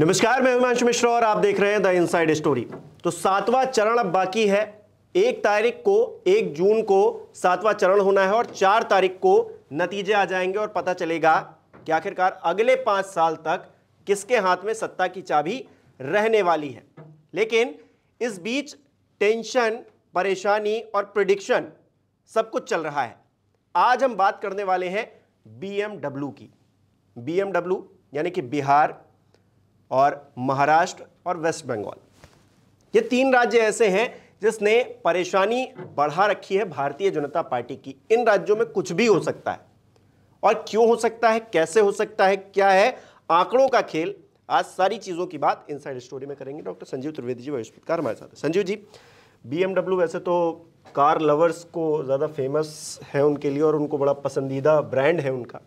नमस्कार मैं हिमांशु मिश्रा और आप देख रहे हैं द इनसाइड स्टोरी तो सातवां चरण अब बाकी है एक तारीख को एक जून को सातवां चरण होना है और चार तारीख को नतीजे आ जाएंगे और पता चलेगा कि आखिरकार अगले पांच साल तक किसके हाथ में सत्ता की चाबी रहने वाली है लेकिन इस बीच टेंशन परेशानी और प्रिडिक्शन सब कुछ चल रहा है आज हम बात करने वाले हैं बीएमडब्ल्यू की बीएमडब्ल्यू यानी कि बिहार और महाराष्ट्र और वेस्ट बंगाल ये तीन राज्य ऐसे हैं जिसने परेशानी बढ़ा रखी है भारतीय जनता पार्टी की इन राज्यों में कुछ भी हो सकता है और क्यों हो सकता है कैसे हो सकता है क्या है आंकड़ों का खेल आज सारी चीज़ों की बात इनसाइड स्टोरी में करेंगे डॉक्टर संजीव त्रिवेदी जी कार हमारे साथ संजीव जी बीएमडब्ल्यू वैसे तो कार लवर्स को ज़्यादा फेमस है उनके लिए और उनको बड़ा पसंदीदा ब्रांड है उनका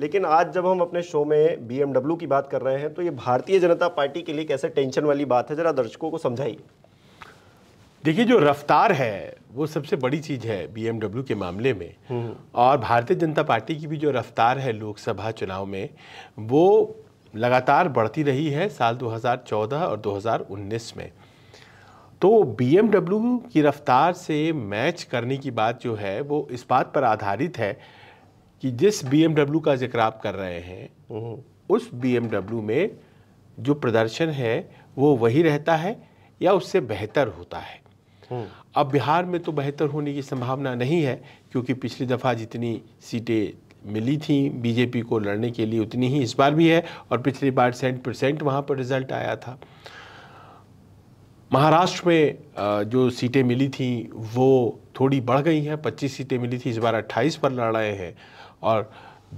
लेकिन आज जब हम अपने शो में बी की बात कर रहे हैं तो ये भारतीय जनता पार्टी के लिए कैसे टेंशन वाली बात है ज़रा दर्शकों को समझाइए देखिए जो रफ्तार है वो सबसे बड़ी चीज़ है बी के मामले में हम्म। और भारतीय जनता पार्टी की भी जो रफ्तार है लोकसभा चुनाव में वो लगातार बढ़ती रही है साल 2014 और 2019 में तो बी की रफ्तार से मैच करने की बात जो है वो इस बात पर आधारित है कि जिस बी का जिक्र आप कर रहे हैं उस बी में जो प्रदर्शन है वो वही रहता है या उससे बेहतर होता है हम्म। अब बिहार में तो बेहतर होने की संभावना नहीं है क्योंकि पिछली दफ़ा जितनी सीटें मिली थी बीजेपी को लड़ने के लिए उतनी ही इस बार भी है और पिछली बार सेंट परसेंट वहाँ पर रिजल्ट आया था महाराष्ट्र में जो सीटें मिली थी वो थोड़ी बढ़ गई हैं 25 सीटें मिली थी इस बार 28 पर लड़ रहे हैं और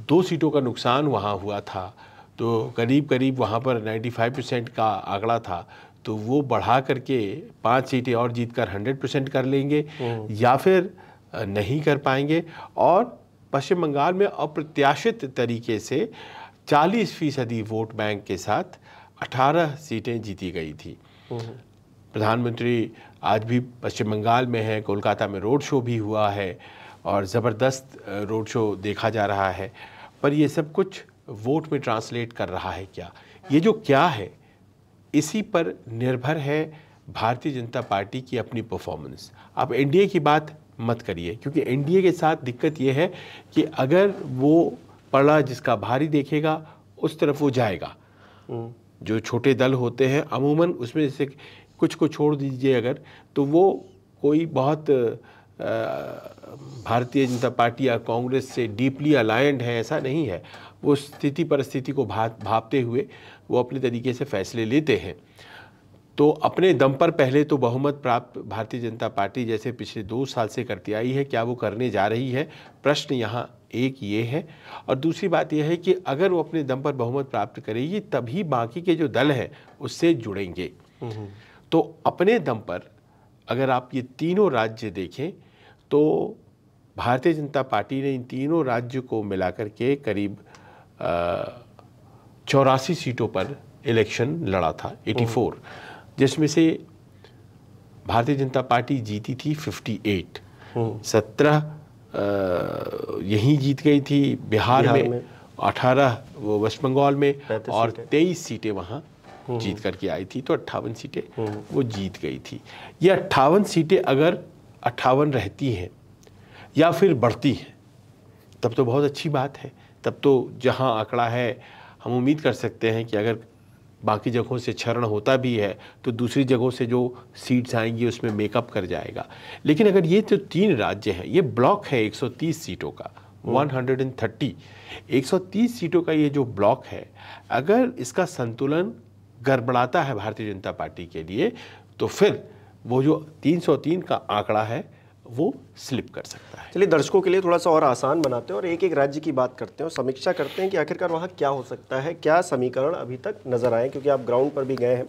दो सीटों का नुकसान वहाँ हुआ था तो करीब करीब वहाँ पर 95 परसेंट का आंकड़ा था तो वो बढ़ा करके पांच सीटें और जीतकर 100 परसेंट कर लेंगे हम्म। या फिर नहीं कर पाएंगे और पश्चिम बंगाल में अप्रत्याशित तरीके से 40 फीसदी वोट बैंक के साथ 18 सीटें जीती गई थी हम्म। प्रधानमंत्री आज भी पश्चिम बंगाल में है कोलकाता में रोड शो भी हुआ है और ज़बरदस्त रोड शो देखा जा रहा है पर ये सब कुछ वोट में ट्रांसलेट कर रहा है क्या ये जो क्या है इसी पर निर्भर है भारतीय जनता पार्टी की अपनी परफॉर्मेंस आप एनडीए की बात मत करिए क्योंकि एनडीए के साथ दिक्कत ये है कि अगर वो पड़ा जिसका भारी देखेगा उस तरफ वो जाएगा हम्म। जो छोटे दल होते हैं अमूमन उसमें से कुछ को छोड़ दीजिए अगर तो वो कोई बहुत आ, भारतीय जनता पार्टी या कांग्रेस से डीपली अलाइंड है ऐसा नहीं है वो स्थिति परिस्थिति को भा भापते हुए वो अपने तरीके से फैसले लेते हैं तो अपने दम पर पहले तो बहुमत प्राप्त भारतीय जनता पार्टी जैसे पिछले दो साल से करती आई है क्या वो करने जा रही है प्रश्न यहाँ एक ये है और दूसरी बात यह है कि अगर वो अपने दम पर बहुमत प्राप्त करेगी तभी बाकी के जो दल हैं उससे जुड़ेंगे हम्म, हम्म। तो अपने दम पर अगर आप ये तीनों राज्य देखें तो भारतीय जनता पार्टी ने इन तीनों राज्य को मिलाकर के करीब चौरासी सीटों पर इलेक्शन लड़ा था 84 जिसमें से भारतीय जनता पार्टी जीती थी 58 सत्रह यहीं जीत गई थी बिहार, बिहार में अठारह वो वेस्ट बंगाल में और तेईस सीटें वहाँ हम्म। जीत करके आई थी तो अट्ठावन सीटें हम्म। वो जीत गई थी ये अट्ठावन सीटें अगर अट्ठावन रहती हैं या फिर बढ़ती हैं तब तो बहुत अच्छी बात है तब तो जहाँ आंकड़ा है हम उम्मीद कर सकते हैं कि अगर बाकी जगहों से क्षरण होता भी है तो दूसरी जगहों से जो सीट्स आएंगी उसमें मेकअप कर जाएगा लेकिन अगर ये जो तो तीन राज्य हैं ये ब्लॉक है 130 सीटों का 130 130 सीटों का ये जो ब्लॉक है अगर इसका संतुलन गड़बड़ाता है भारतीय जनता पार्टी के लिए तो फिर वो जो 303 का आंकड़ा है वो स्लिप कर सकता है चलिए दर्शकों के लिए थोड़ा सा और आसान बनाते हैं और एक एक राज्य की बात करते हैं और समीक्षा करते हैं कि आखिरकार वहाँ क्या हो सकता है क्या समीकरण अभी तक नज़र आए क्योंकि आप ग्राउंड पर भी गए हैं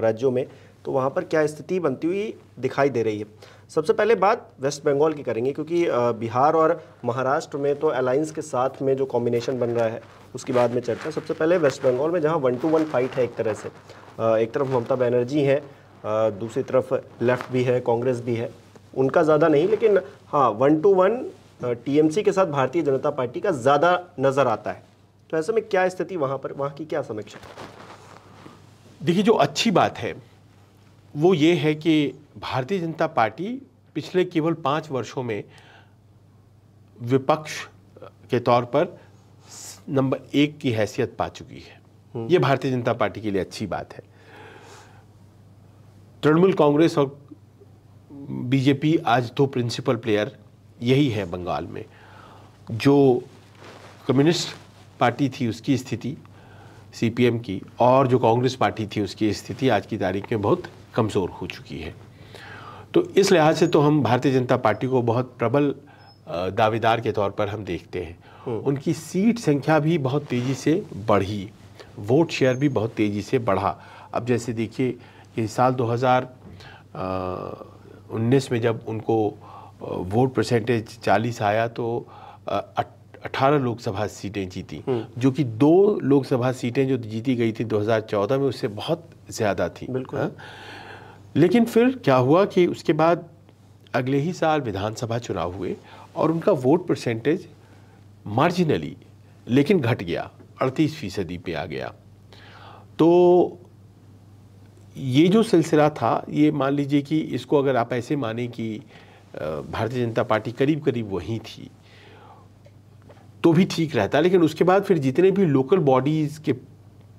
राज्यों में तो वहाँ पर क्या स्थिति बनती हुई दिखाई दे रही है सबसे पहले बात वेस्ट बंगाल की करेंगे क्योंकि बिहार और महाराष्ट्र में तो अलायंस के साथ में जो कॉम्बिनेशन बन रहा है उसकी बाद में चर्चा सबसे पहले वेस्ट बंगाल में जहाँ वन टू वन फाइट है एक तरह से एक तरफ ममता बनर्जी हैं दूसरी तरफ लेफ्ट भी है कांग्रेस भी है उनका ज़्यादा नहीं लेकिन हाँ वन टू वन टीएमसी के साथ भारतीय जनता पार्टी का ज़्यादा नज़र आता है तो ऐसे में क्या स्थिति वहाँ पर वहाँ की क्या समीक्षा देखिए जो अच्छी बात है वो ये है कि भारतीय जनता पार्टी पिछले केवल पाँच वर्षों में विपक्ष के तौर पर नंबर एक की हैसियत पा चुकी है हम्म। ये भारतीय जनता पार्टी के लिए अच्छी बात है तृणमूल कांग्रेस और बीजेपी आज दो प्रिंसिपल प्लेयर यही है बंगाल में जो कम्युनिस्ट पार्टी थी उसकी स्थिति सीपीएम की और जो कांग्रेस पार्टी थी उसकी स्थिति आज की तारीख में बहुत कमज़ोर हो चुकी है तो इस लिहाज से तो हम भारतीय जनता पार्टी को बहुत प्रबल दावेदार के तौर पर हम देखते हैं हम्म। उनकी सीट संख्या भी बहुत तेज़ी से बढ़ी वोट शेयर भी बहुत तेज़ी से बढ़ा अब जैसे देखिए कि साल 2019 में जब उनको वोट परसेंटेज 40 आया तो 18 लोकसभा सीटें जीती हम्म। जो कि दो लोकसभा सीटें जो जीती गई थी 2014 में उससे बहुत ज़्यादा थी बिल्कुल हा? लेकिन फिर क्या हुआ कि उसके बाद अगले ही साल विधानसभा चुनाव हुए और उनका वोट परसेंटेज मार्जिनली लेकिन घट गया अड़तीस फीसदी पे आ गया तो ये जो सिलसिला था ये मान लीजिए कि इसको अगर आप ऐसे माने कि भारतीय जनता पार्टी करीब करीब वहीं थी तो भी ठीक रहता लेकिन उसके बाद फिर जितने भी लोकल बॉडीज़ के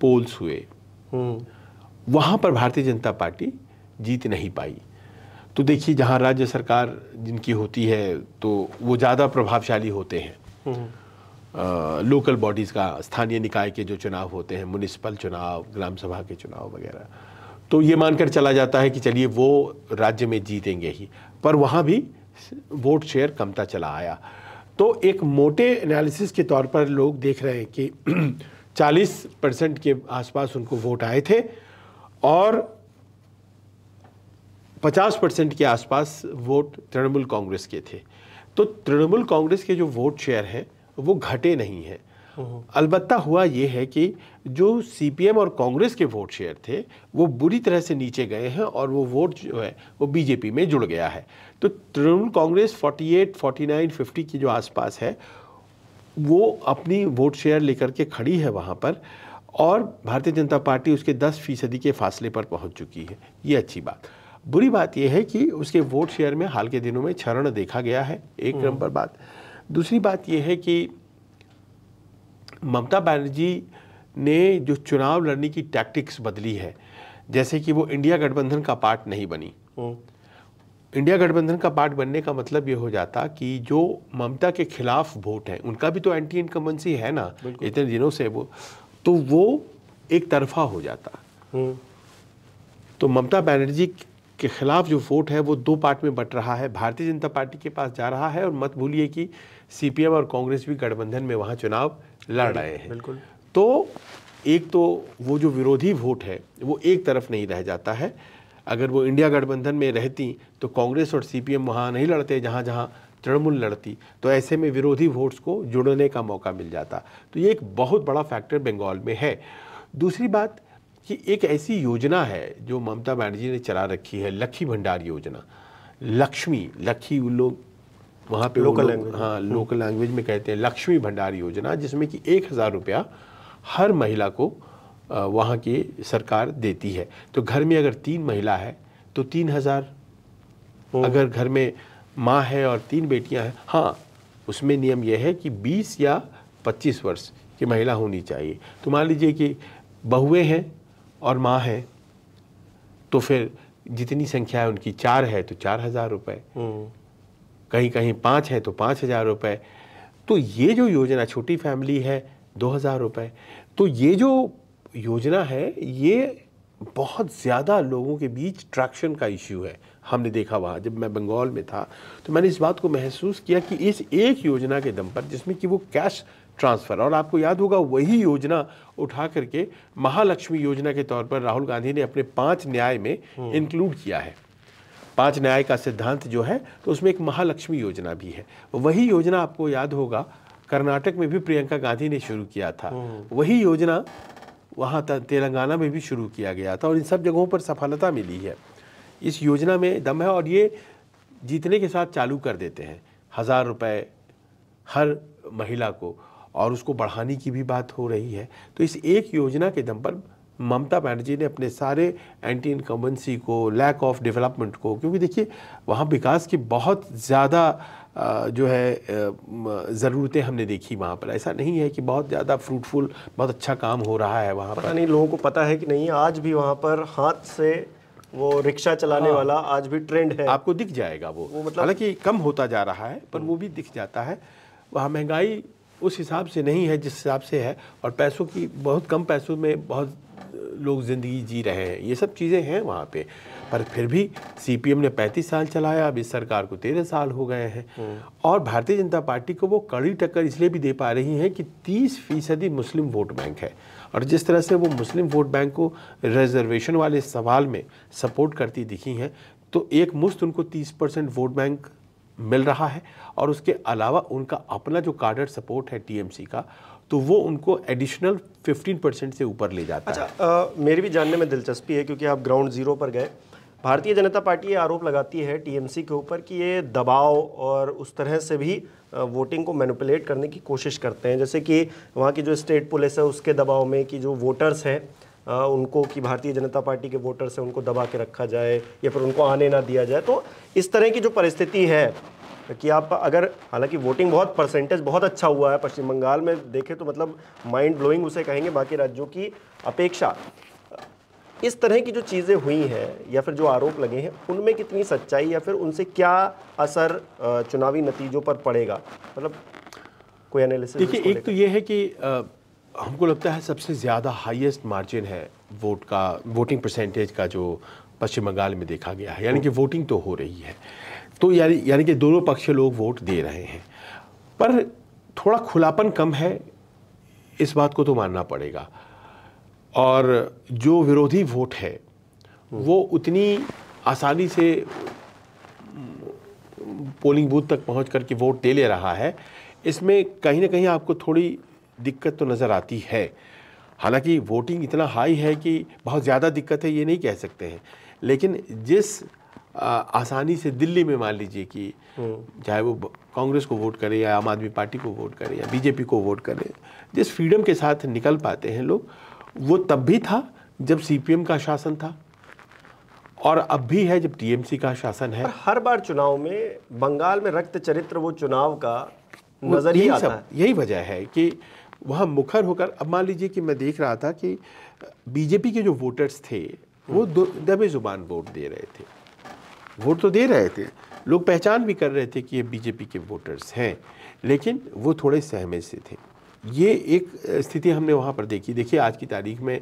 पोल्स हुए हम्म। वहाँ पर भारतीय जनता पार्टी जीत नहीं पाई तो देखिए जहाँ राज्य सरकार जिनकी होती है तो वो ज़्यादा प्रभावशाली होते हैं आ, लोकल बॉडीज़ का स्थानीय निकाय के जो चुनाव होते हैं म्यूनिसिपल चुनाव ग्राम सभा के चुनाव वगैरह तो ये मानकर चला जाता है कि चलिए वो राज्य में जीतेंगे ही पर वहाँ भी वोट शेयर कमता चला आया तो एक मोटे एनालिसिस के तौर पर लोग देख रहे हैं कि 40 परसेंट के आसपास उनको वोट आए थे और 50 परसेंट के आसपास वोट तृणमूल कांग्रेस के थे तो तृणमूल कांग्रेस के जो वोट शेयर हैं वो घटे नहीं हैं अलबत् हुआ ये है कि जो सीपीएम और कांग्रेस के वोट शेयर थे वो बुरी तरह से नीचे गए हैं और वो वोट जो है वो बीजेपी में जुड़ गया है तो तृणमूल कांग्रेस 48, 49, 50 की जो आसपास है वो अपनी वोट शेयर लेकर के खड़ी है वहाँ पर और भारतीय जनता पार्टी उसके दस फीसदी के फासले पर पहुँच चुकी है ये अच्छी बात बुरी बात यह है कि उसके वोट शेयर में हाल के दिनों में क्षरण देखा गया है एक हम्म। नंबर बात दूसरी बात यह है कि ममता बनर्जी ने जो चुनाव लड़ने की टैक्टिक्स बदली है जैसे कि वो इंडिया गठबंधन का पार्ट नहीं बनी हम्म। इंडिया गठबंधन का पार्ट बनने का मतलब ये हो जाता कि जो ममता के खिलाफ वोट हैं उनका भी तो एंटी इनकम्बेंसी है ना इतने दिनों से वो तो वो एक तरफा हो जाता हम्म। तो ममता बनर्जी के खिलाफ जो वोट है वो दो पार्ट में बट रहा है भारतीय जनता पार्टी के पास जा रहा है और मत भूलिए कि सीपीएम और कांग्रेस भी गठबंधन में वहाँ चुनाव लड़ रहे हैं बिल्कुल तो एक तो वो जो विरोधी वोट है वो एक तरफ नहीं रह जाता है अगर वो इंडिया गठबंधन में रहती तो कांग्रेस और सीपीएम वहाँ नहीं लड़ते जहाँ जहाँ तृणमूल लड़ती तो ऐसे में विरोधी वोट्स को जुड़ने का मौका मिल जाता तो ये एक बहुत बड़ा फैक्टर बंगाल में है दूसरी बात कि एक ऐसी योजना है जो ममता बनर्जी ने चला रखी है लक्खी भंडार योजना लक्ष्मी लक्खी उन लोग वहाँ पे लोकल लैंग्वेज हाँ लोकल लैंग्वेज में कहते हैं लक्ष्मी भंडार योजना जिसमें कि एक हज़ार रुपया हर महिला को वहाँ की सरकार देती है तो घर में अगर तीन महिला है तो तीन हज़ार अगर घर में माँ है और तीन बेटियाँ हैं हाँ उसमें नियम यह है कि बीस या पच्चीस वर्ष की महिला होनी चाहिए तो मान लीजिए कि बहुएँ हैं और माँ हैं तो फिर जितनी संख्या है उनकी चार है तो चार हज़ार रुपये कहीं कहीं पाँच हैं तो पाँच हज़ार रुपये तो ये जो योजना छोटी फैमिली है दो हज़ार रुपये तो ये जो योजना है ये बहुत ज़्यादा लोगों के बीच ट्रैक्शन का इश्यू है हमने देखा वहाँ जब मैं बंगाल में था तो मैंने इस बात को महसूस किया कि इस एक योजना के दम पर जिसमें कि वो कैश ट्रांसफ़र और आपको याद होगा वही योजना उठा करके महालक्ष्मी योजना के तौर पर राहुल गांधी ने अपने पांच न्याय में इंक्लूड हम्म। किया है पाँच न्याय का सिद्धांत जो है तो उसमें एक महालक्ष्मी योजना भी है वही योजना आपको याद होगा कर्नाटक में भी प्रियंका गांधी ने शुरू किया था वही योजना वहाँ तेलंगाना में भी शुरू किया गया था और इन सब जगहों पर सफलता मिली है इस योजना में दम है और ये जीतने के साथ चालू कर देते हैं हज़ार रुपये हर महिला को और उसको बढ़ाने की भी बात हो रही है तो इस एक योजना के दम पर ममता बनर्जी ने अपने सारे एंटी इनकम्बेंसी को लैक ऑफ डेवलपमेंट को क्योंकि देखिए वहाँ विकास की बहुत ज़्यादा जो है ज़रूरतें हमने देखी वहाँ पर ऐसा नहीं है कि बहुत ज़्यादा फ्रूटफुल बहुत अच्छा काम हो रहा है वहाँ पर नहीं लोगों को पता है कि नहीं आज भी वहाँ पर हाथ से वो रिक्शा चलाने हाँ, वाला आज भी ट्रेंड है आपको दिख जाएगा वो, वो मतलब हालांकि कम होता जा रहा है पर हम्म। वो भी दिख जाता है वहाँ महंगाई उस हिसाब से नहीं है जिस हिसाब से है और पैसों की बहुत कम पैसों में बहुत लोग ज़िंदगी जी रहे हैं ये सब चीज़ें हैं वहाँ पे पर फिर भी सीपीएम ने 35 साल चलाया अब इस सरकार को 13 साल हो गए हैं हम्म। और भारतीय जनता पार्टी को वो कड़ी टक्कर इसलिए भी दे पा रही हैं कि 30 फीसदी मुस्लिम वोट बैंक है और जिस तरह से वो मुस्लिम वोट बैंक को रिजर्वेशन वाले सवाल में सपोर्ट करती दिखी हैं तो एक मुश्त उनको तीस परसेंट वोट बैंक मिल रहा है और उसके अलावा उनका अपना जो कार्डर सपोर्ट है टी का तो वो उनको एडिशनल 15 परसेंट से ऊपर ले जाता अच्छा, है अच्छा मेरी भी जानने में दिलचस्पी है क्योंकि आप ग्राउंड जीरो पर गए भारतीय जनता पार्टी ये आरोप लगाती है टीएमसी के ऊपर कि ये दबाव और उस तरह से भी वोटिंग को मैनिपुलेट करने की कोशिश करते हैं जैसे कि वहाँ की जो स्टेट पुलिस है उसके दबाव में कि जो वोटर्स हैं उनको कि भारतीय जनता पार्टी के वोटर्स हैं उनको दबा के रखा जाए या फिर उनको आने ना दिया जाए तो इस तरह की जो परिस्थिति है कि आप अगर हालांकि वोटिंग बहुत परसेंटेज बहुत अच्छा हुआ है पश्चिम बंगाल में देखें तो मतलब माइंड ब्लोइंग उसे कहेंगे बाकी राज्यों की अपेक्षा इस तरह की जो चीज़ें हुई हैं या फिर जो आरोप लगे हैं उनमें कितनी सच्चाई या फिर उनसे क्या असर चुनावी नतीजों पर पड़ेगा मतलब कोई एनालिसिस देखिए एक तो ये है कि आ, हमको लगता है सबसे ज़्यादा हाईएस्ट मार्जिन है वोट का वोटिंग परसेंटेज का जो पश्चिम बंगाल में देखा गया है यानी कि वोटिंग हम्म। तो हो रही है तो यानी यानी कि दोनों पक्ष लोग वोट दे रहे हैं पर थोड़ा खुलापन कम है इस बात को तो मानना पड़ेगा और जो विरोधी वोट है वो उतनी आसानी से पोलिंग बूथ तक पहुंच करके वोट दे ले रहा है इसमें कहीं ना कहीं आपको थोड़ी दिक्कत तो नज़र आती है हालांकि वोटिंग इतना हाई है कि बहुत ज़्यादा दिक्कत है ये नहीं कह सकते हैं लेकिन जिस आसानी से दिल्ली में मान लीजिए कि हम्म। चाहे वो कांग्रेस को वोट करे या आम आदमी पार्टी को वोट करे या बीजेपी को वोट करे जिस फ्रीडम के साथ निकल पाते हैं लोग वो तब भी था जब सीपीएम का शासन था और अब भी है जब टीएमसी का शासन है हर बार चुनाव में बंगाल में रक्त चरित्र वो चुनाव का नजर ही आता है यही वजह है कि वहाँ मुखर होकर अब मान लीजिए कि मैं देख रहा था कि बीजेपी के जो वोटर्स थे वो हम्म। दबे जुबान वोट दे रहे थे वोट तो दे रहे थे लोग पहचान भी कर रहे थे कि ये बीजेपी के वोटर्स हैं लेकिन वो थोड़े सहमे से थे ये एक स्थिति हमने वहाँ पर देखी देखिए आज की तारीख में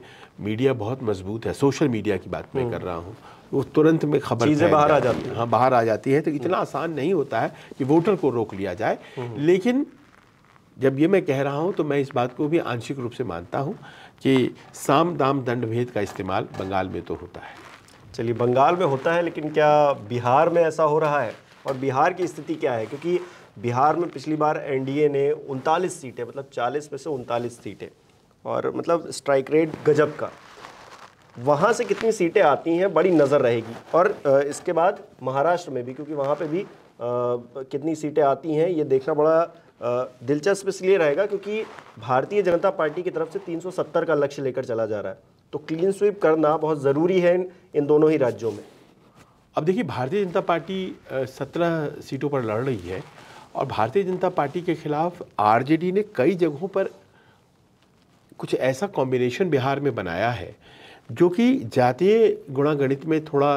मीडिया बहुत मजबूत है सोशल मीडिया की बात मैं हम्म। कर रहा हूँ वो तुरंत में खबर चीज़ें बाहर आ जाती हैं हाँ बाहर आ जाती है तो हम्म। इतना आसान नहीं होता है कि वोटर को रोक लिया जाए हम्म। लेकिन जब ये मैं कह रहा हूँ तो मैं इस बात को भी आंशिक रूप से मानता हूँ कि साम दाम दंड भेद का इस्तेमाल बंगाल में तो होता है चलिए बंगाल में होता है लेकिन क्या बिहार में ऐसा हो रहा है और बिहार की स्थिति क्या है क्योंकि बिहार में पिछली बार एनडीए ने उनतालीस सीटें मतलब 40 में से उनतालीस सीटें और मतलब स्ट्राइक रेट गजब का वहाँ से कितनी सीटें आती हैं बड़ी नज़र रहेगी और इसके बाद महाराष्ट्र में भी क्योंकि वहाँ पे भी आ, कितनी सीटें आती हैं ये देखना बड़ा दिलचस्प इसलिए रहेगा क्योंकि भारतीय जनता पार्टी की तरफ से 370 का लक्ष्य लेकर चला जा रहा है तो क्लीन स्वीप करना बहुत ज़रूरी है इन दोनों ही राज्यों में अब देखिए भारतीय जनता पार्टी सत्रह सीटों पर लड़ रही है और भारतीय जनता पार्टी के खिलाफ आरजेडी ने कई जगहों पर कुछ ऐसा कॉम्बिनेशन बिहार में बनाया है जो कि जातीय गुणागणित में थोड़ा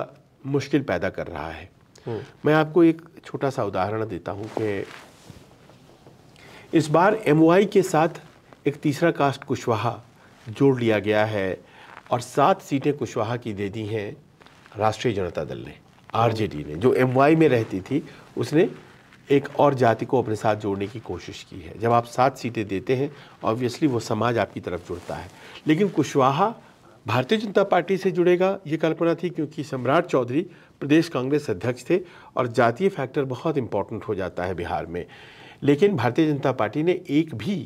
मुश्किल पैदा कर रहा है हम्म। मैं आपको एक छोटा सा उदाहरण देता हूँ कि इस बार एम के साथ एक तीसरा कास्ट कुशवाहा जोड़ लिया गया है और सात सीटें कुशवाहा की दे दी हैं राष्ट्रीय जनता दल ने आरजेडी ने जो एमवाई में रहती थी उसने एक और जाति को अपने साथ जोड़ने की कोशिश की है जब आप सात सीटें देते हैं ऑब्वियसली वो समाज आपकी तरफ जुड़ता है लेकिन कुशवाहा भारतीय जनता पार्टी से जुड़ेगा ये कल्पना थी क्योंकि सम्राट चौधरी प्रदेश कांग्रेस अध्यक्ष थे और जातीय फैक्टर बहुत इंपॉर्टेंट हो जाता है बिहार में लेकिन भारतीय जनता पार्टी ने एक भी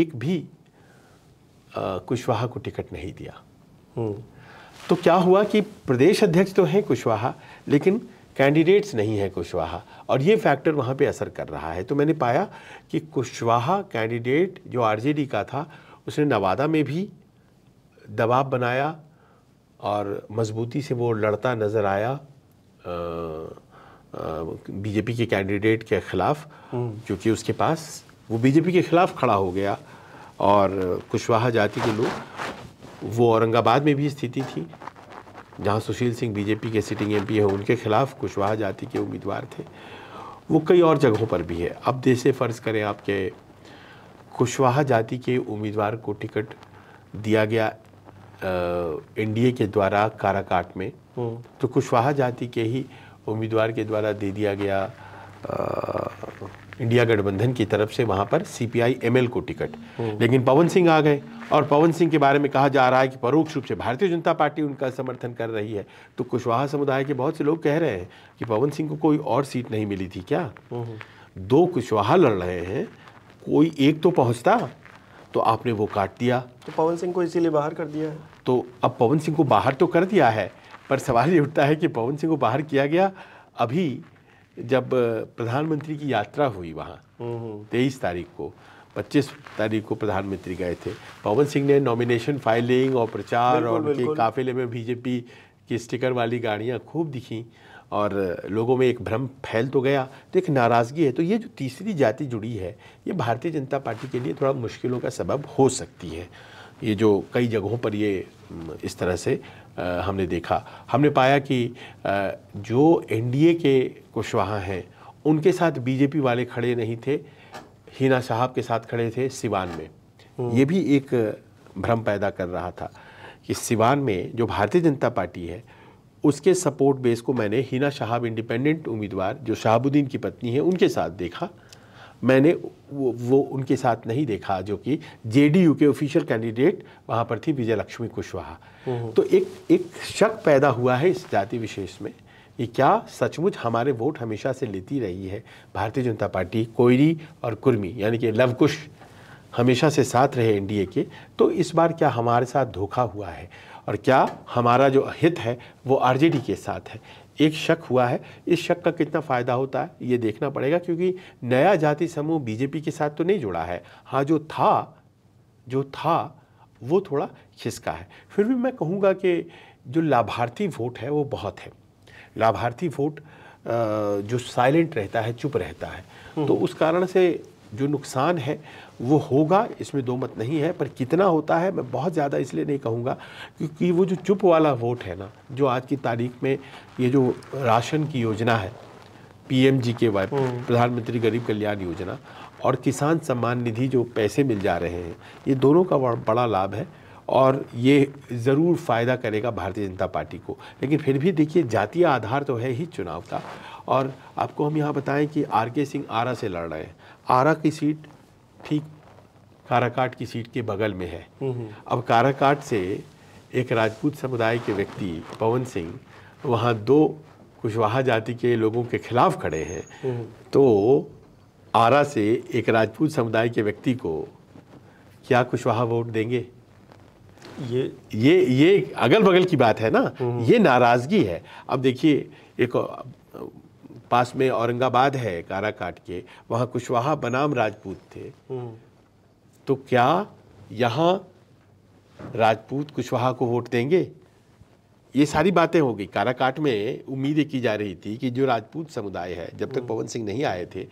एक भी कुशवाहा को टिकट नहीं दिया हम्म। तो क्या हुआ कि प्रदेश अध्यक्ष तो हैं कुशवाहा लेकिन कैंडिडेट्स नहीं हैं कुशवाहा और ये फैक्टर वहाँ पे असर कर रहा है तो मैंने पाया कि कुशवाहा कैंडिडेट जो आरजेडी का था उसने नवादा में भी दबाव बनाया और मजबूती से वो लड़ता नज़र आया बीजेपी के कैंडिडेट के ख़िलाफ़ हम्म। क्योंकि उसके पास वो बीजेपी के ख़िलाफ़ खड़ा हो गया और कुशवाहा जाति के लोग वो औरंगाबाद में भी स्थिति थी जहाँ सुशील सिंह बीजेपी के सिटिंग एमपी हैं उनके खिलाफ कुशवाहा जाति के उम्मीदवार थे वो कई और जगहों पर भी है अब जैसे फ़र्ज़ करें आपके कुशवाहा जाति के उम्मीदवार को टिकट दिया गया एनडीए के द्वारा काराकाट में हम्म। तो कुशवाहा जाति के ही उम्मीदवार के द्वारा दे दिया गया आ, इंडिया गठबंधन की तरफ से वहाँ पर सीपीआई एमएल को टिकट हम्म। लेकिन पवन सिंह आ गए और पवन सिंह के बारे में कहा जा रहा है कि परोक्ष रूप से भारतीय जनता पार्टी उनका समर्थन कर रही है तो कुशवाहा समुदाय के बहुत से लोग कह रहे हैं कि पवन सिंह को कोई और सीट नहीं मिली थी क्या हम्म। दो कुशवाहा लड़ रहे हैं कोई एक तो पहुँचता तो आपने वो काट दिया तो पवन सिंह को इसीलिए बाहर कर दिया तो अब पवन सिंह को बाहर तो कर दिया है पर सवाल ये उठता है कि पवन सिंह को बाहर किया गया अभी जब प्रधानमंत्री की यात्रा हुई वहाँ हम्म, हम्म। तेईस तारीख को पच्चीस तारीख को प्रधानमंत्री गए थे पवन सिंह ने नॉमिनेशन फाइलिंग और प्रचार और उनके काफिले में बीजेपी की स्टिकर वाली गाड़ियाँ खूब दिखीं और लोगों में एक भ्रम फैल तो गया तो एक नाराज़गी है तो ये जो तीसरी जाति जुड़ी है ये भारतीय जनता पार्टी के लिए थोड़ा मुश्किलों का सबब हो सकती है ये जो कई जगहों पर ये इस तरह से हमने देखा हमने पाया कि जो एनडीए के कुशवाहा हैं उनके साथ बीजेपी वाले खड़े नहीं थे हिना साहब के साथ खड़े थे सिवान में हम्म। ये भी एक भ्रम पैदा कर रहा था कि सिवान में जो भारतीय जनता पार्टी है उसके सपोर्ट बेस को मैंने हिना शहाब इंडिपेंडेंट उम्मीदवार जो शहाबुद्दीन की पत्नी है उनके साथ देखा मैंने वो, वो उनके साथ नहीं देखा जो कि जेडीयू के ऑफिशियल कैंडिडेट वहाँ पर थी विजय लक्ष्मी कुशवाहा तो एक एक शक पैदा हुआ है इस जाति विशेष में कि क्या सचमुच हमारे वोट हमेशा से लेती रही है भारतीय जनता पार्टी कोयरी और कुर्मी यानी कि लवकुश हमेशा से साथ रहे एनडीए के तो इस बार क्या हमारे साथ धोखा हुआ है और क्या हमारा जो हित है वो आरजेडी के साथ है एक शक हुआ है इस शक का कितना फ़ायदा होता है ये देखना पड़ेगा क्योंकि नया जाति समूह बीजेपी के साथ तो नहीं जुड़ा है हाँ जो था जो था वो थोड़ा खिसका है फिर भी मैं कहूँगा कि जो लाभार्थी वोट है वो बहुत है लाभार्थी वोट जो साइलेंट रहता है चुप रहता है हम्म। तो उस कारण से जो नुकसान है वो होगा इसमें दो मत नहीं है पर कितना होता है मैं बहुत ज़्यादा इसलिए नहीं कहूँगा क्योंकि वो जो चुप वाला वोट है ना जो आज की तारीख में ये जो राशन की योजना है जी के वाई हम्म। प्रधानमंत्री गरीब कल्याण योजना और किसान सम्मान निधि जो पैसे मिल जा रहे हैं ये दोनों का बड़ा लाभ है और ये ज़रूर फ़ायदा करेगा भारतीय जनता पार्टी को लेकिन फिर भी देखिए जातीय आधार तो है ही चुनाव का और आपको हम यहाँ बताएं कि आर के सिंह आरा से लड़ रहे हैं आरा की सीट ठीक काराकाट की सीट के बगल में है अब काराकाट से एक राजपूत समुदाय के व्यक्ति पवन सिंह वहाँ दो कुशवाहा जाति के लोगों के खिलाफ खड़े हैं हम्म। तो आरा से एक राजपूत समुदाय के व्यक्ति को क्या कुशवाहा वोट देंगे ये ये ये अगल बगल की बात है ना हम्म। ये नाराज़गी है अब देखिए एक पास में औरंगाबाद है काराकाट के वहां कुशवाहा बनाम राजपूत थे हम्म। तो क्या यहाँ राजपूत कुशवाहा को वोट देंगे ये सारी बातें हो गई काराकाट में उम्मीदें की जा रही थी कि जो राजपूत समुदाय है जब तक हम्म। पवन सिंह नहीं आए थे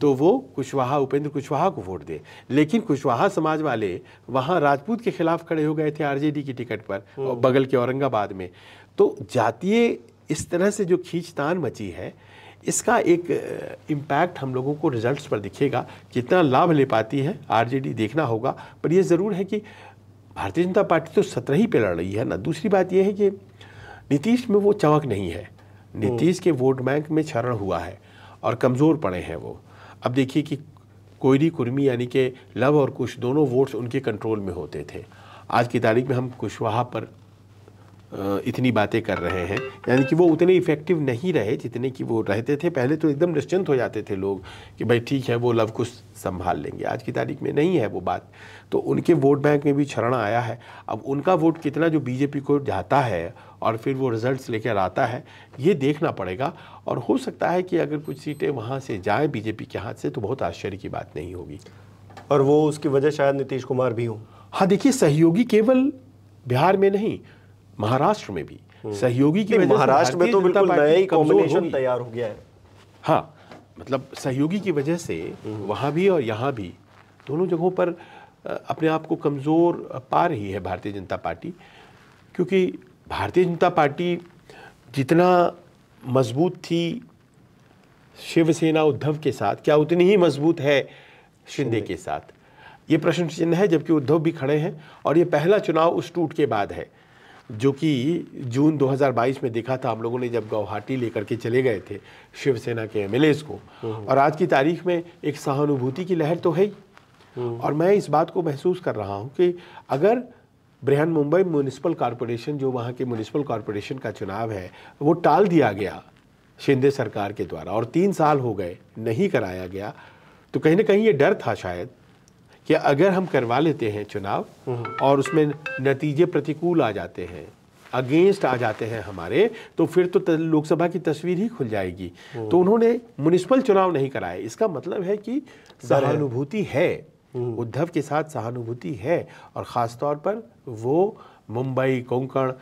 तो वो कुशवाहा उपेंद्र कुशवाहा को वोट दे लेकिन कुशवाहा समाज वाले वहां राजपूत के खिलाफ खड़े हो गए थे आरजेडी की टिकट पर और हम्म। बगल के औरंगाबाद में तो जातीय इस तरह से जो खींचतान मची है इसका एक इम्पैक्ट हम लोगों को रिजल्ट्स पर दिखेगा कितना लाभ ले पाती है आरजेडी देखना होगा पर यह ज़रूर है कि भारतीय जनता पार्टी तो सत्रह ही पे लड़ रही है ना दूसरी बात यह है कि नीतीश में वो चमक नहीं है हम्म। नीतीश के वोट बैंक में क्षरण हुआ है और कमज़ोर पड़े हैं वो अब देखिए कि कोयरी कुर्मी यानी कि लव और कुश दोनों वोट्स उनके कंट्रोल में होते थे आज की तारीख में हम कुशवाहा पर इतनी बातें कर रहे हैं यानी कि वो उतने इफ़ेक्टिव नहीं रहे जितने कि वो रहते थे पहले तो एकदम निश्चिंत हो जाते थे लोग कि भाई ठीक है वो लव कुछ संभाल लेंगे आज की तारीख में नहीं है वो बात तो उनके वोट बैंक में भी क्षरण आया है अब उनका वोट कितना जो बीजेपी को जाता है और फिर वो रिजल्ट्स लेकर आता है ये देखना पड़ेगा और हो सकता है कि अगर कुछ सीटें वहाँ से जाएँ बीजेपी के हाथ से तो बहुत आश्चर्य की बात नहीं होगी और वो उसकी वजह शायद नीतीश कुमार भी हों हाँ देखिए सहयोगी केवल बिहार में नहीं महाराष्ट्र में भी हम्म। सहयोगी की वजह महाराष्ट्र में तो बिल्कुल नया ही कॉम्बिनेशन तैयार हो गया है हाँ मतलब सहयोगी की वजह से हम्म। वहाँ भी और यहाँ भी दोनों जगहों पर अपने आप को कमज़ोर पा रही है भारतीय जनता पार्टी क्योंकि भारतीय जनता पार्टी जितना मजबूत थी शिवसेना उद्धव के साथ क्या उतनी ही मजबूत है शिंदे के साथ ये प्रश्न चिन्ह है जबकि उद्धव भी खड़े हैं और ये पहला चुनाव उस टूट के बाद है जो कि जून 2022 में देखा था हम लोगों ने जब गौहाटी लेकर के चले गए थे शिवसेना के एम को हम्म। और आज की तारीख में एक सहानुभूति की लहर तो है ही हम्म। और मैं इस बात को महसूस कर रहा हूँ कि अगर बृहन मुंबई म्यूनिसिपल कॉरपोरेशन जो वहाँ के म्यूनिसिपल कॉरपोरेशन का चुनाव है वो टाल दिया गया शिंदे सरकार के द्वारा और तीन साल हो गए नहीं कराया गया तो कहीं ना कहीं ये डर था शायद कि अगर हम करवा लेते हैं चुनाव हम्म। और उसमें नतीजे प्रतिकूल आ जाते हैं अगेंस्ट आ जाते हैं हमारे तो फिर तो लोकसभा की तस्वीर ही खुल जाएगी हम्म। तो उन्होंने म्यूनिसिपल चुनाव नहीं कराए इसका मतलब है कि सहानुभूति है हम्म। उद्धव के साथ सहानुभूति है और ख़ास तौर पर वो मुंबई कोंकण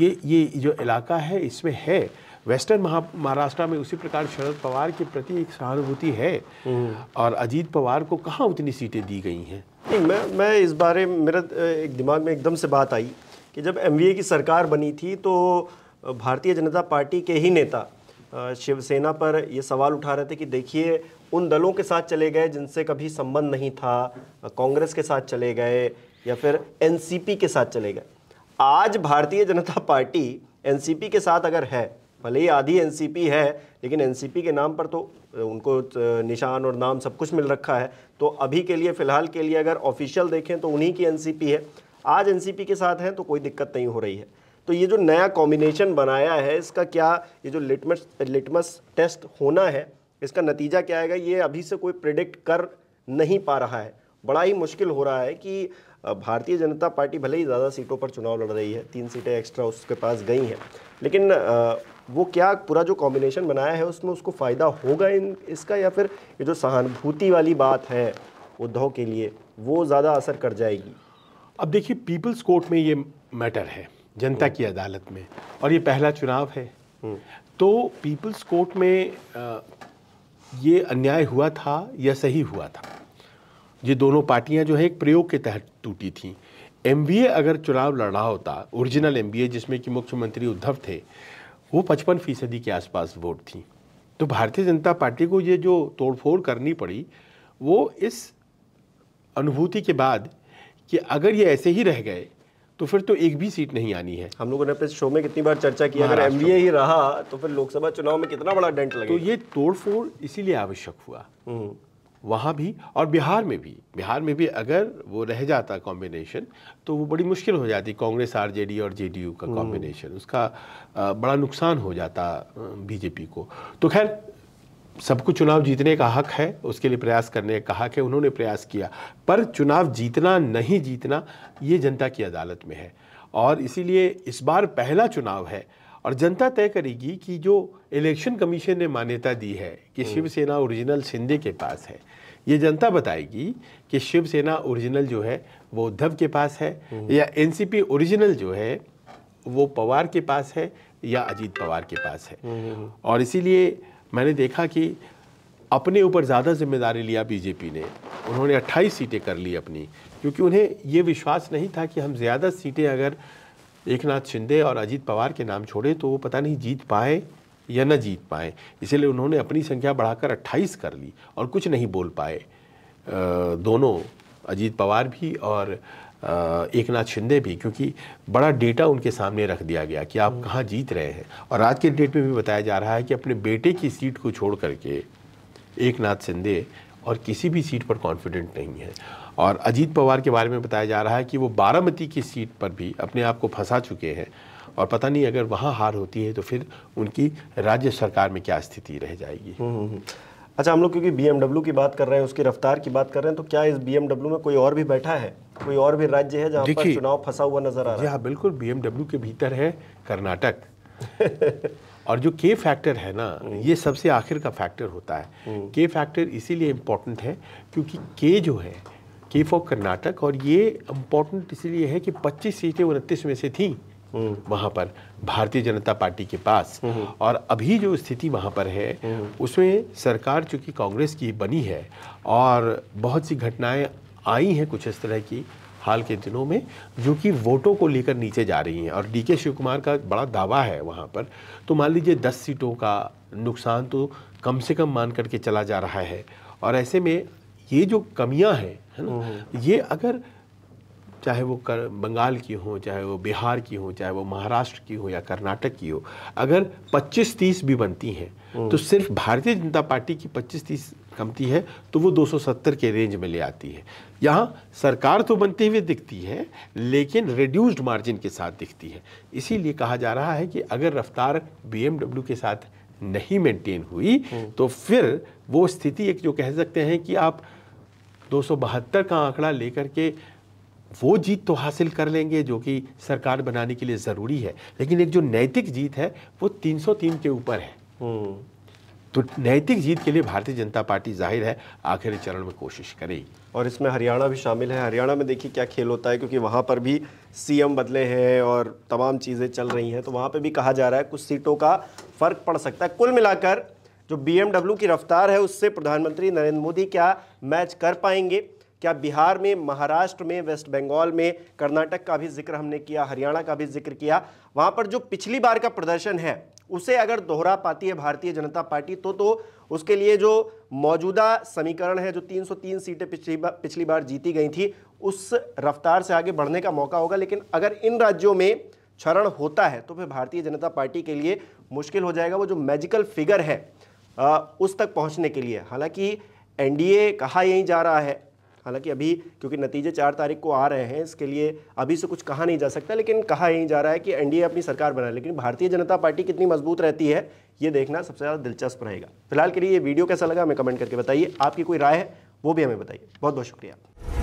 ये ये जो इलाका है इसमें है वेस्टर्न महा महाराष्ट्र में उसी प्रकार शरद पवार के प्रति एक सहानुभूति है हम्म। और अजीत पवार को कहाँ उतनी सीटें दी गई हैं नहीं मैं मैं इस बारे में मेरा एक दिमाग में एकदम से बात आई कि जब एम की सरकार बनी थी तो भारतीय जनता पार्टी के ही नेता शिवसेना पर ये सवाल उठा रहे थे कि देखिए उन दलों के साथ चले गए जिनसे कभी संबंध नहीं था कांग्रेस के साथ चले गए या फिर एनसीपी के साथ चले गए आज भारतीय जनता पार्टी एनसीपी के साथ अगर है भले ही आधी एन है लेकिन एन के नाम पर तो उनको निशान और नाम सब कुछ मिल रखा है तो अभी के लिए फ़िलहाल के लिए अगर ऑफिशियल देखें तो उन्हीं की एन है आज एन के साथ हैं तो कोई दिक्कत नहीं हो रही है तो ये जो नया कॉम्बिनेशन बनाया है इसका क्या ये जो लिटमस लिटमस टेस्ट होना है इसका नतीजा क्या आएगा ये अभी से कोई प्रिडिक्ट कर नहीं पा रहा है बड़ा ही मुश्किल हो रहा है कि भारतीय जनता पार्टी भले ही ज़्यादा सीटों पर चुनाव लड़ रही है तीन सीटें एक्स्ट्रा उसके पास गई हैं लेकिन वो क्या पूरा जो कॉम्बिनेशन बनाया है उसमें उसको फ़ायदा होगा इन इसका या फिर ये जो सहानुभूति वाली बात है उद्धव के लिए वो ज़्यादा असर कर जाएगी अब देखिए पीपल्स कोर्ट में ये मैटर है जनता की अदालत में और ये पहला चुनाव है हम्म। तो पीपल्स कोर्ट में ये अन्याय हुआ था या सही हुआ था ये दोनों पार्टियां जो है एक प्रयोग के तहत टूटी थी एम अगर चुनाव लड़ा होता ओरिजिनल एम जिसमें कि मुख्यमंत्री उद्धव थे वो पचपन फीसदी के आसपास वोट थी तो भारतीय जनता पार्टी को ये जो तोड़फोड़ करनी पड़ी वो इस अनुभूति के बाद कि अगर ये ऐसे ही रह गए तो फिर तो एक भी सीट नहीं आनी है हम लोगों ने अपने शो में कितनी बार चर्चा की अगर एमबीए ही रहा तो फिर लोकसभा चुनाव में कितना बड़ा डेंट लगेगा तो ये तोड़फोड़ इसीलिए आवश्यक हुआ हम्म। वहाँ भी और बिहार में भी बिहार में भी अगर वो रह जाता कॉम्बिनेशन तो वो बड़ी मुश्किल हो जाती कांग्रेस आरजेडी और जेडीयू का कॉम्बिनेशन हम्म। उसका बड़ा नुकसान हो जाता बीजेपी को तो खैर सबको चुनाव जीतने का हक है उसके लिए प्रयास करने का हक है उन्होंने प्रयास किया पर चुनाव जीतना नहीं जीतना ये जनता की अदालत में है और इसीलिए इस बार पहला चुनाव है और जनता तय करेगी कि जो इलेक्शन कमीशन ने मान्यता दी है कि हम्म। शिवसेना ओरिजिनल शिंदे के पास है ये जनता बताएगी कि शिवसेना ओरिजिनल जो है वो उद्धव के पास है हम्म। या एनसीपी ओरिजिनल जो है वो पवार के पास है या अजीत पवार के पास है हम्म, हम्म, और इसीलिए मैंने देखा कि अपने ऊपर ज़्यादा जिम्मेदारी लिया बीजेपी ने उन्होंने 28 सीटें कर ली अपनी क्योंकि उन्हें ये विश्वास नहीं था कि हम ज़्यादा सीटें अगर एक नाथ शिंदे और अजीत पवार के नाम छोड़े तो वो पता नहीं जीत पाए या न जीत पाए इसीलिए उन्होंने अपनी संख्या बढ़ाकर 28 कर ली और कुछ नहीं बोल पाए दोनों अजीत पवार भी और एक नाथ शिंदे भी क्योंकि बड़ा डेटा उनके सामने रख दिया गया कि आप कहाँ जीत रहे हैं और आज के डेट में भी बताया जा रहा है कि अपने बेटे की सीट को छोड़ करके एक नाथ शिंदे और किसी भी सीट पर कॉन्फिडेंट नहीं है और अजीत पवार के बारे में बताया जा रहा है कि वो बारामती की सीट पर भी अपने आप को फंसा चुके हैं और पता नहीं अगर वहाँ हार होती है तो फिर उनकी राज्य सरकार में क्या स्थिति रह जाएगी हम्म, हम्म, हम्म। अच्छा हम लोग क्योंकि बी की बात कर रहे हैं उसकी रफ्तार की बात कर रहे हैं तो क्या इस बी में कोई और भी बैठा है कोई और भी राज्य है जहाँ पर चुनाव फंसा हुआ नजर आ रहा है हाँ बिल्कुल बी के भीतर है कर्नाटक और जो के फैक्टर है ना ये सबसे आखिर का फैक्टर होता है के फैक्टर इसीलिए इम्पोर्टेंट है क्योंकि के जो है के फॉर कर्नाटक और ये इम्पोर्टेंट इसीलिए है कि 25 सीटें उनतीस में से थीं हम्म। वहाँ पर भारतीय जनता पार्टी के पास हम्म। और अभी जो स्थिति वहाँ पर है हम्म। उसमें सरकार चूँकि कांग्रेस की बनी है और बहुत सी घटनाएं आई हैं कुछ इस तरह की हाल के दिनों में जो कि वोटों को लेकर नीचे जा रही हैं और डीके शिव कुमार का बड़ा दावा है वहाँ पर तो मान लीजिए दस सीटों का नुकसान तो कम से कम मान करके चला जा रहा है और ऐसे में ये जो कमियां हैं है ना ये अगर चाहे वो कर बंगाल की हो चाहे वो बिहार की हो चाहे वो महाराष्ट्र की हो या कर्नाटक की हो अगर 25-30 भी बनती हैं हम्म। तो सिर्फ भारतीय जनता पार्टी की 25-30 कमती है तो वो 270 के रेंज में ले आती है यहाँ सरकार तो बनते हुए दिखती है लेकिन रिड्यूस्ड मार्जिन के साथ दिखती है इसीलिए कहा जा रहा है कि अगर रफ्तार बी के साथ नहीं मेंटेन हुई हम्म। तो फिर वो स्थिति एक जो कह सकते हैं कि आप दो का आंकड़ा लेकर के वो जीत तो हासिल कर लेंगे जो कि सरकार बनाने के लिए ज़रूरी है लेकिन एक जो नैतिक जीत है वो 303 के ऊपर है हम्म। तो नैतिक जीत के लिए भारतीय जनता पार्टी जाहिर है आखिरी चरण में कोशिश करेगी और इसमें हरियाणा भी शामिल है हरियाणा में देखिए क्या खेल होता है क्योंकि वहाँ पर भी सीएम बदले हैं और तमाम चीज़ें चल रही हैं तो वहाँ पर भी कहा जा रहा है कुछ सीटों का फर्क पड़ सकता है कुल मिलाकर जो बीएमडब्ल्यू की रफ्तार है उससे प्रधानमंत्री नरेंद्र मोदी क्या मैच कर पाएंगे क्या बिहार में महाराष्ट्र में वेस्ट बंगाल में कर्नाटक का भी जिक्र हमने किया हरियाणा का भी जिक्र किया वहाँ पर जो पिछली बार का प्रदर्शन है उसे अगर दोहरा पाती है भारतीय जनता पार्टी तो तो उसके लिए जो मौजूदा समीकरण है जो 303 सीटें पिछली बार पिछली बार जीती गई थी उस रफ्तार से आगे बढ़ने का मौका होगा लेकिन अगर इन राज्यों में क्षरण होता है तो फिर भारतीय जनता पार्टी के लिए मुश्किल हो जाएगा वो जो मैजिकल फिगर है आ, उस तक पहुंचने के लिए हालांकि एनडीए कहा यहीं जा रहा है हालांकि अभी क्योंकि नतीजे चार तारीख को आ रहे हैं इसके लिए अभी से कुछ कहा नहीं जा सकता लेकिन कहा यही जा रहा है कि एनडीए अपनी सरकार बनाए लेकिन भारतीय जनता पार्टी कितनी मजबूत रहती है ये देखना सबसे ज़्यादा दिलचस्प रहेगा फिलहाल के लिए ये वीडियो कैसा लगा हमें कमेंट करके बताइए आपकी कोई राय है वो भी हमें बताइए बहुत बहुत शुक्रिया